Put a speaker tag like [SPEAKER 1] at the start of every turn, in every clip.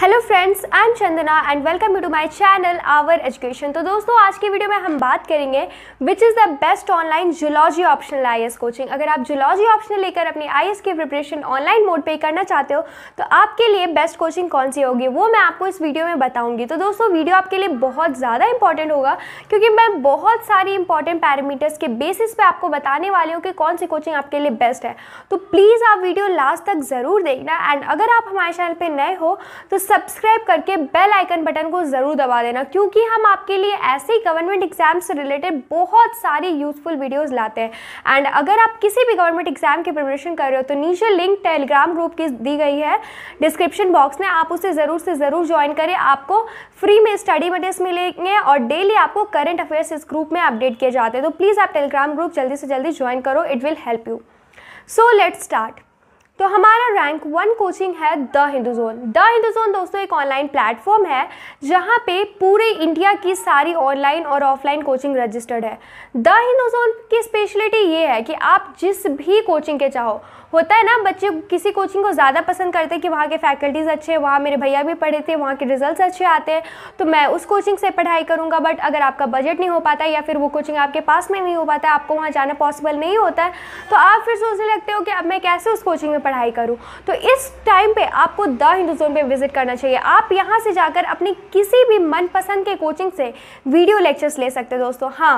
[SPEAKER 1] hello friends I am Chandana and welcome to my channel our education तो दोस्तों आज की वीडियो में हम बात करेंगे which is the best online zoology optional I coaching अगर आप जुलॉजी ऑप्शनल लेकर अपनी आई की प्रिपरेशन ऑनलाइन मोड पे करना चाहते हो तो आपके लिए बेस्ट कोचिंग कौन सी होगी वो मैं आपको इस वीडियो में बताऊँगी तो दोस्तों वीडियो आपके लिए बहुत ज़्यादा इंपॉर्टेंट होगा क्योंकि मैं बहुत सारी इंपॉर्टेंट पैरामीटर्स के बेसिस पर आपको बताने वाली हूँ कि कौन सी कोचिंग आपके लिए बेस्ट है तो प्लीज़ आप वीडियो लास्ट तक ज़रूर देखना एंड अगर आप हमारे चैनल पर नए हो तो सब्सक्राइब करके बेल आइकन बटन को ज़रूर दबा देना क्योंकि हम आपके लिए ऐसे ही गवर्नमेंट एग्ज़ाम से रिलेटेड बहुत सारी यूज़फुल वीडियोज़ लाते हैं एंड अगर आप किसी भी गवर्नमेंट एग्ज़ाम की प्रिपरेशन कर रहे हो तो नीचे लिंक टेलीग्राम ग्रुप की दी गई है डिस्क्रिप्शन बॉक्स में आप उसे ज़रूर से ज़रूर ज्वाइन करें आपको फ्री में स्टडी मटेरियल्स मिलेंगे और डेली आपको करंट अफेयर्स इस ग्रुप में अपडेट किए जाते हैं तो प्लीज़ आप टेलीग्राम ग्रुप जल्दी से जल्दी ज्वाइन करो it will help you so let start तो हमारा रैंक वन कोचिंग है the Hindu zone the Hindu zone दोस्तों एक ऑनलाइन प्लेटफॉर्म है जहाँ पे पूरे इंडिया की सारी ऑनलाइन और ऑफलाइन कोचिंग रजिस्टर्ड है द हिंदू जोन की स्पेशलिटी ये है कि आप जिस भी कोचिंग के चाहो होता है ना बच्चे किसी कोचिंग को ज़्यादा पसंद करते हैं कि वहाँ के फैकल्टीज़ अच्छे हैं वहाँ मेरे भैया भी पढ़े थे वहाँ के रिजल्ट अच्छे आते हैं तो मैं उस कोचिंग से पढ़ाई करूँगा बट अगर आपका बजट नहीं हो पाता या फिर वो कोचिंग आपके पास में नहीं हो पाता आपको वहाँ जाना पॉसिबल नहीं होता है तो आप फिर सोचने लगते हो कि अब मैं कैसे उस कोचिंग में पढ़ाई करूँ तो इस टाइम पे आपको द हिंदू जोन पर विजिट करना चाहिए आप यहाँ से जाकर अपनी किसी भी मनपसंद के कोचिंग से वीडियो लेक्चर्स ले सकते हैं दोस्तों हाँ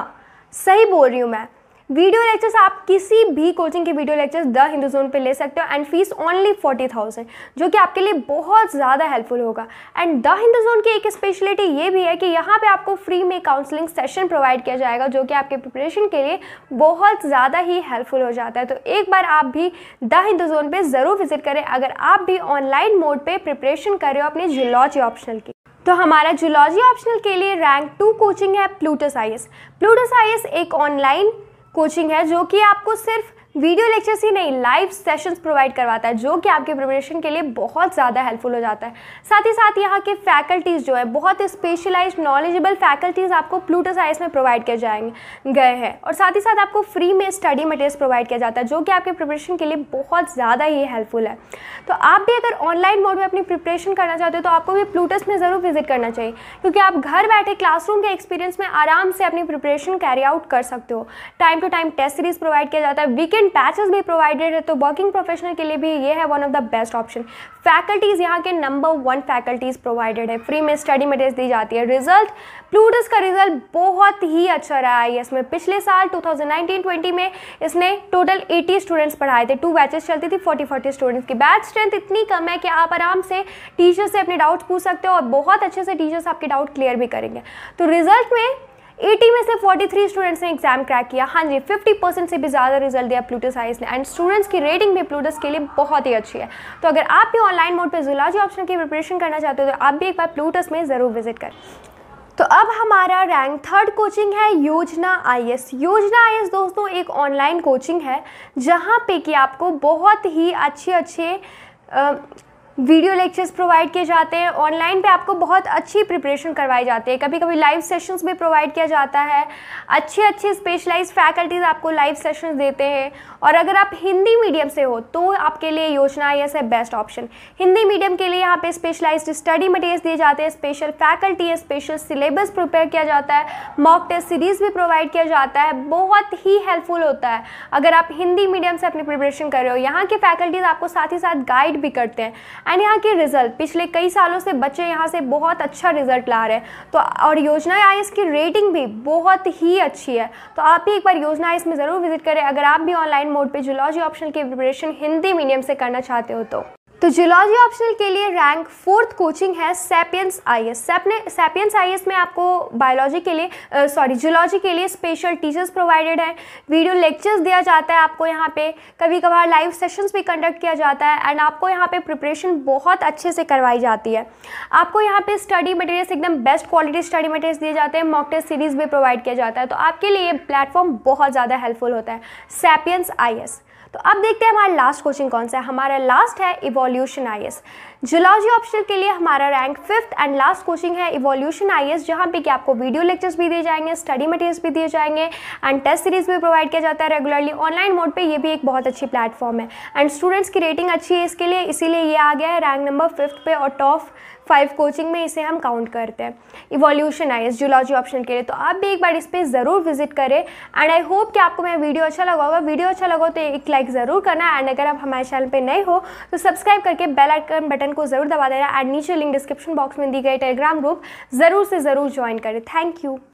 [SPEAKER 1] सही बोल रही हूँ मैं वीडियो लेक्चर्स आप किसी भी कोचिंग के video lectures the Hindu zone पर ले सकते हो and fees only forty thousand जो कि आपके लिए बहुत ज़्यादा हेल्पफुल होगा एंड द हिंदू जोन की एक स्पेशलिटी ये भी है कि यहाँ पे आपको फ्री में काउंसलिंग सेशन प्रोवाइड किया जाएगा जो कि आपके प्रिपरेशन के लिए बहुत ज़्यादा ही हेल्पफुल हो जाता है तो एक बार आप भी द हिंदू जोन पर ज़रूर विजिट करें अगर आप भी ऑनलाइन मोड पर प्रिपरेशन कर रहे हो अपने जियोलॉजी ऑप्शनल की तो हमारा जूलॉजी ऑप्शनल के लिए रैंक टू कोचिंग है प्लूटस आई प्लूटस आई एक ऑनलाइन कोचिंग है जो कि आपको सिर्फ वीडियो लेक्चर्स ही नहीं लाइव सेशंस प्रोवाइड करवाता है जो कि आपके प्रिपरेशन के लिए बहुत ज़्यादा हेल्पफुल हो जाता है साथ ही साथ यहाँ के फैकल्टीज़ जो है बहुत स्पेशलाइज नॉलेजेबल फैकल्टीज़ आपको प्लूटस आई में प्रोवाइड किए जाएंगे गए हैं और साथ ही साथ आपको फ्री में स्टडी मटेरियल्स प्रोवाइड किया जाता है जो कि आपके प्रिपरेशन के लिए बहुत ज़्यादा ही हेल्पफुल है तो आप भी अगर ऑनलाइन मोड में अपनी प्रिपरेशन करना चाहते हो तो आपको भी प्लूटस में ज़रूर विजिट करना चाहिए क्योंकि आप घर बैठे क्लासरूम के एक्सपीरियंस में आराम से अपनी प्रिपरेशन कैरी आउट कर सकते हो time to time test series provide किया जाता है वीकेंड एंड पैचेस भी प्रोवाइडेड है तो वर्किंग प्रोफेशनल के लिए भी ये है one of the best option faculties यहाँ के नंबर वन फैकल्टीज़ प्रोवाइडेड है फ्री में स्टडी मटेरियल दी जाती है रिजल्ट प्लूटस का रिजल्ट बहुत ही अच्छा रहा है इसमें पिछले साल 2019-20 में इसने टोटल 80 स्टूडेंट्स पढ़ाए थे टू बैचेस चलती थी 40-40 स्टूडेंट्स की बैच स्ट्रेंथ इतनी कम है कि आप आराम से टीचर से अपने डाउट्स पूछ सकते हो और बहुत अच्छे से टीचर्स आपके डाउट क्लियर भी करेंगे तो रिजल्ट में 80 में से 43 स्टूडेंट्स ने एग्जाम क्रैक किया हाँ जी 50 परसेंट से भी ज़्यादा रिजल्ट दिया प्लूटो साइंस ने एंड स्टूडेंट्स की रेटिंग भी प्लूटस के लिए बहुत ही अच्छी है तो अगर आप भी ऑनलाइन मोड पर जुलाजी ऑप्शन की प्रिपरेशन करना चाहते हो तो आप भी एक बार प्लूटस में ज़रूर विजिट करें तो अब हमारा रैंक थर्ड कोचिंग है योजना आईएएस योजना आईएएस दोस्तों एक ऑनलाइन कोचिंग है जहाँ पे कि आपको बहुत ही अच्छे अच्छे वीडियो लेक्चर्स प्रोवाइड किए जाते हैं ऑनलाइन पे आपको बहुत अच्छी प्रिपरेशन करवाई जाती है कभी कभी लाइव सेशंस भी प्रोवाइड किया जाता है अच्छे अच्छे स्पेशलाइज फैकल्टीज़ आपको लाइव सेशंस देते हैं और अगर आप हिंदी मीडियम से हो तो आपके लिए योजना आई है बेस्ट ऑप्शन हिंदी मीडियम के लिए यहाँ पे स्पेशलाइज्ड स्टडी मटेरियल्स दिए जाते हैं स्पेशल फैकल्टी है स्पेशल सिलेबस प्रिपेयर किया जाता है मॉक टेस्ट सीरीज़ भी प्रोवाइड किया जाता है बहुत ही हेल्पफुल होता है अगर आप हिंदी मीडियम से अपनी प्रिपरेशन कर रहे हो यहाँ के फैकल्टीज़ आपको साथ ही साथ गाइड भी करते हैं एंड यहाँ के रिज़ल्ट पिछले कई सालों से बच्चे यहाँ से बहुत अच्छा रिज़ल्ट ला रहे हैं तो और योजना आई की रेटिंग भी बहुत ही अच्छी है तो आप भी एक बार योजना आइस में ज़रूर विजिट करें अगर आप भी ऑनलाइन मोड पर जुलॉजी ऑप्शन की प्रिपरेशन हिंदी मीडियम से करना चाहते हो तो तो जियोलॉजी ऑप्शनल के लिए रैंक फोर्थ कोचिंग है सेपियंस आई एस सेपने सेपियंस आई एस में आपको बायोलॉजी के लिए सॉरी जियोलॉजी के लिए स्पेशल टीचर्स प्रोवाइडेड हैं वीडियो लेक्चर्स दिया जाता है आपको यहाँ पे कभी कभार लाइव सेशंस भी कंडक्ट किया जाता है एंड आपको यहाँ पे प्रिपरेशन बहुत अच्छे से करवाई जाती है आपको यहाँ पे स्टडी मटेरियल्स एकदम बेस्ट क्वालिटी स्टडी मटेरियल्स दिए जाते हैं मॉक टेस्ट सीरीज़ भी प्रोवाइड किया जाता है तो आपके लिए ये प्लेटफॉर्म बहुत ज़्यादा हेल्पफुल होता है सेपियंस आई एस तो अब देखते हैं हमारा लास्ट क्वेश्चन कौन सा है हमारा लास्ट है इवोल्यूशन आई जुलॉजी ऑप्शन के लिए हमारा rank fifth and last coaching है इवोल्यूशन आई एस जहाँ पे कि आपको वीडियो लेक्चर्स भी दिए जाएंगे स्टडी मटेरियल्स भी दिए जाएंगे एंड टेस्ट सीरीज भी प्रोवाइड किया जाता है रेगुलरली ऑनलाइन मोड पे ये भी एक बहुत अच्छी प्लेटफॉर्म है एंड स्टूडेंट्स की रेटिंग अच्छी है इसके लिए इसीलिए ये आ गया है रैंक नंबर फिफ्थ पे और टॉप फाइव कोचिंग में इसे हम काउंट करते हैं evolution I S zoology option के लिए तो आप भी एक बार इस पर ज़रूर विजिट करें एंड आई होप कि आपको मेरा वीडियो अच्छा लगा होगा वीडियो अच्छा लगा तो एक लाइक ज़रूर करना एंड अगर आप हमारे चैनल पर नए हो तो सब्सक्राइब करके बेल आइकन बटन बटन को जरूर दबा देना एंड नीचे लिंक डिस्क्रिप्शन बॉक्स में दी गई टेलीग्राम ग्रुप जरूर से जरूर ज्वाइन करें थैंक यू